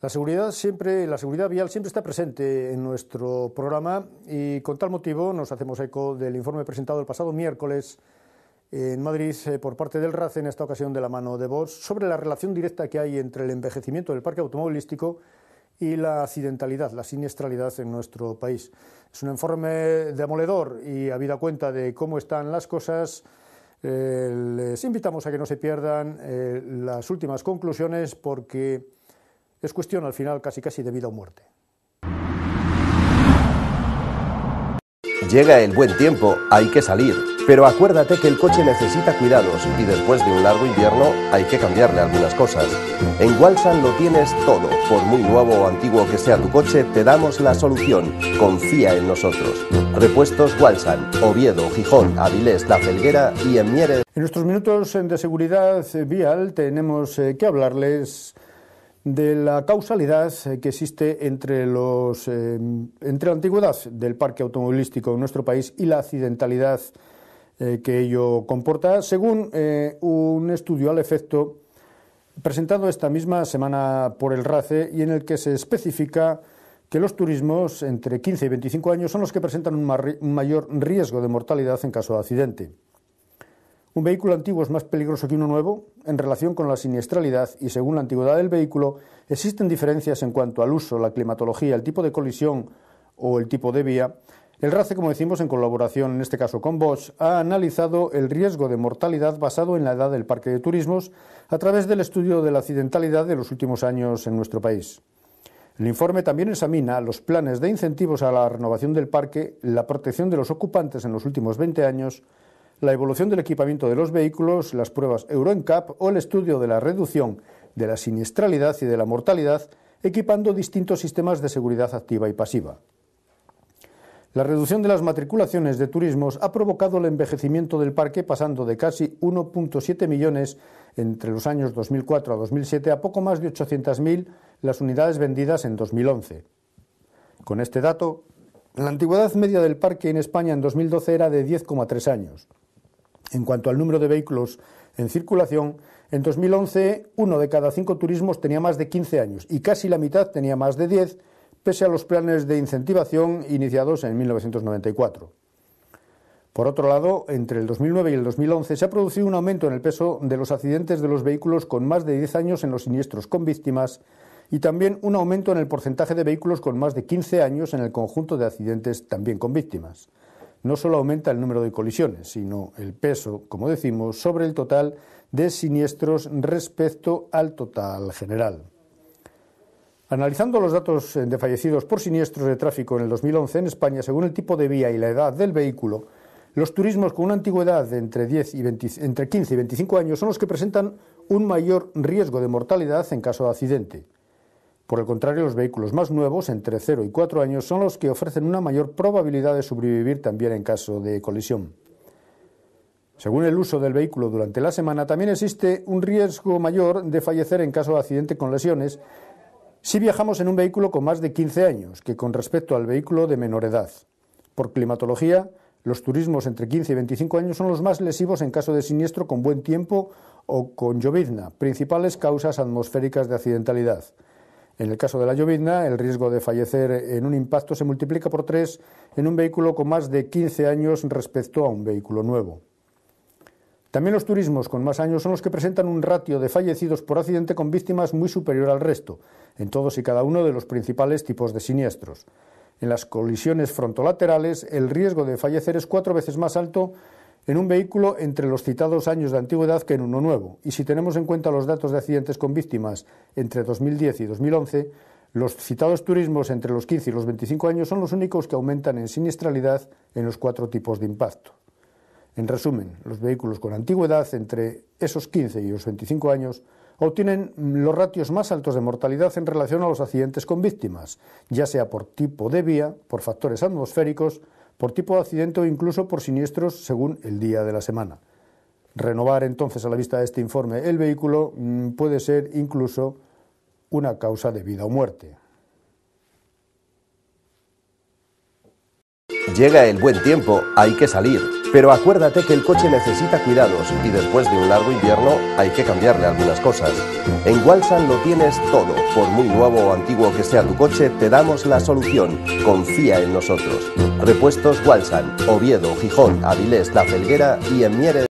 La seguridad, siempre, la seguridad vial siempre está presente en nuestro programa y con tal motivo nos hacemos eco del informe presentado el pasado miércoles en Madrid eh, por parte del RACE, en esta ocasión de la mano de voz sobre la relación directa que hay entre el envejecimiento del parque automovilístico y la accidentalidad, la siniestralidad en nuestro país. Es un informe demoledor y habida cuenta de cómo están las cosas, eh, les invitamos a que no se pierdan eh, las últimas conclusiones porque es cuestión al final casi casi de vida o muerte. Llega el buen tiempo, hay que salir. Pero acuérdate que el coche necesita cuidados y después de un largo invierno hay que cambiarle algunas cosas. En Walsan lo tienes todo. Por muy nuevo o antiguo que sea tu coche, te damos la solución. Confía en nosotros. Repuestos Walsan, Oviedo, Gijón, Avilés, La Felguera y en Mieres. En nuestros minutos eh, de seguridad eh, vial tenemos eh, que hablarles de la causalidad que existe entre, los, eh, la antigüedad del parque automovilístico en nuestro país y la accidentalidad eh, que ello comporta, según eh, un estudio al efecto presentado esta misma semana por el RACE y en el que se especifica que los turismos entre 15 y 25 años son los que presentan un mayor riesgo de mortalidad en caso de accidente. Un vehículo antiguo es más peligroso que uno nuevo en relación con la siniestralidad y según la antigüedad del vehículo existen diferencias en cuanto al uso, la climatología, el tipo de colisión o el tipo de vía. El RACE, como decimos, en colaboración en este caso con Bosch, ha analizado el riesgo de mortalidad basado en la edad del parque de turismos a través del estudio de la accidentalidad de los últimos años en nuestro país. El informe también examina los planes de incentivos a la renovación del parque, la protección de los ocupantes en los últimos 20 años, la evolución del equipamiento de los vehículos, las pruebas NCAP o el estudio de la reducción de la siniestralidad y de la mortalidad, equipando distintos sistemas de seguridad activa y pasiva. La reducción de las matriculaciones de turismos ha provocado el envejecimiento del parque pasando de casi 1.7 millones entre los años 2004 a 2007 a poco más de 800.000 las unidades vendidas en 2011. Con este dato, la antigüedad media del parque en España en 2012 era de 10,3 años. En cuanto al número de vehículos en circulación, en 2011 uno de cada cinco turismos tenía más de 15 años y casi la mitad tenía más de 10, pese a los planes de incentivación iniciados en 1994. Por otro lado, entre el 2009 y el 2011 se ha producido un aumento en el peso de los accidentes de los vehículos con más de 10 años en los siniestros con víctimas y también un aumento en el porcentaje de vehículos con más de 15 años en el conjunto de accidentes también con víctimas no solo aumenta el número de colisiones, sino el peso, como decimos, sobre el total de siniestros respecto al total general. Analizando los datos eh, de fallecidos por siniestros de tráfico en el 2011 en España, según el tipo de vía y la edad del vehículo, los turismos con una antigüedad de entre, entre 15 y 25 años son los que presentan un mayor riesgo de mortalidad en caso de accidente. Por el contrario, los vehículos más nuevos, entre 0 y 4 años, son los que ofrecen una mayor probabilidad de sobrevivir también en caso de colisión. Según el uso del vehículo durante la semana, también existe un riesgo mayor de fallecer en caso de accidente con lesiones si viajamos en un vehículo con más de 15 años que con respecto al vehículo de menor edad. Por climatología, los turismos entre 15 y 25 años son los más lesivos en caso de siniestro con buen tiempo o con llovizna, principales causas atmosféricas de accidentalidad. En el caso de la llovizna, el riesgo de fallecer en un impacto se multiplica por tres en un vehículo con más de 15 años respecto a un vehículo nuevo. También los turismos con más años son los que presentan un ratio de fallecidos por accidente con víctimas muy superior al resto, en todos y cada uno de los principales tipos de siniestros. En las colisiones frontolaterales, el riesgo de fallecer es cuatro veces más alto en un vehículo entre los citados años de antigüedad que en uno nuevo. Y si tenemos en cuenta los datos de accidentes con víctimas entre 2010 y 2011, los citados turismos entre los 15 y los 25 años son los únicos que aumentan en siniestralidad en los cuatro tipos de impacto. En resumen, los vehículos con antigüedad entre esos 15 y los 25 años obtienen los ratios más altos de mortalidad en relación a los accidentes con víctimas, ya sea por tipo de vía, por factores atmosféricos, por tipo de accidente o incluso por siniestros según el día de la semana. Renovar entonces a la vista de este informe el vehículo mm, puede ser incluso una causa de vida o muerte. Llega el buen tiempo, hay que salir. Pero acuérdate que el coche necesita cuidados y después de un largo invierno hay que cambiarle algunas cosas. En Walsan lo tienes todo. Por muy nuevo o antiguo que sea tu coche, te damos la solución. Confía en nosotros. Repuestos Walsan, Oviedo, Gijón, Avilés, La Felguera y en Mieres.